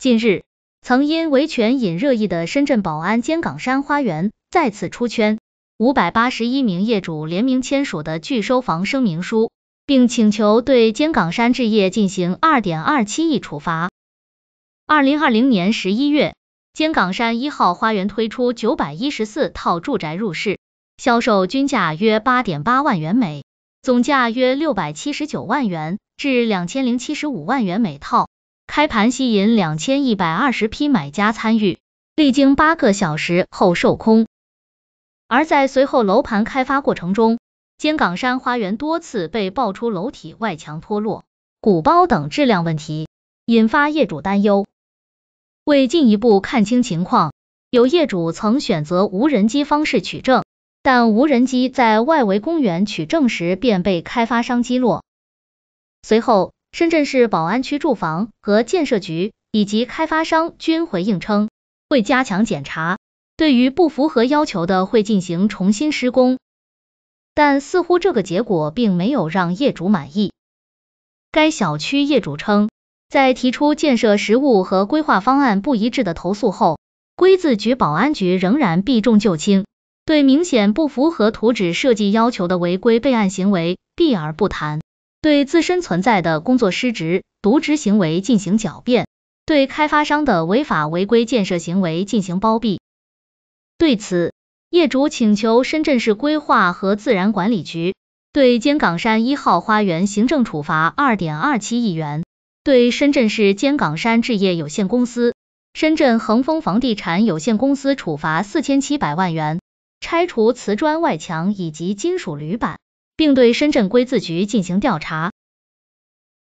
近日，曾因维权引热议的深圳宝安尖岗山花园再次出圈。五百八十一名业主联名签署的拒收房声明书，并请求对尖岗山置业进行二点二七亿处罚。二零二零年十一月，尖岗山一号花园推出九百一十四套住宅入市，销售均价约八点八万元每，总价约六百七十九万元至两千零七十五万元每套。开盘吸引两千一百二十批买家参与，历经八个小时后售空。而在随后楼盘开发过程中，尖岗山花园多次被爆出楼体外墙脱落、鼓包等质量问题，引发业主担忧。为进一步看清情况，有业主曾选择无人机方式取证，但无人机在外围公园取证时便被开发商击落。随后，深圳市宝安区住房和建设局以及开发商均回应称，会加强检查，对于不符合要求的会进行重新施工。但似乎这个结果并没有让业主满意。该小区业主称，在提出建设实物和规划方案不一致的投诉后，规字局宝安局仍然避重就轻，对明显不符合图纸设计要求的违规备案行为避而不谈。对自身存在的工作失职、渎职行为进行狡辩，对开发商的违法违规建设行为进行包庇。对此，业主请求深圳市规划和自然管理局对尖岗山一号花园行政处罚二点二七亿元，对深圳市尖岗山置业有限公司、深圳恒丰房地产有限公司处罚四千七百万元，拆除瓷砖外墙以及金属铝板。并对深圳规自局进行调查。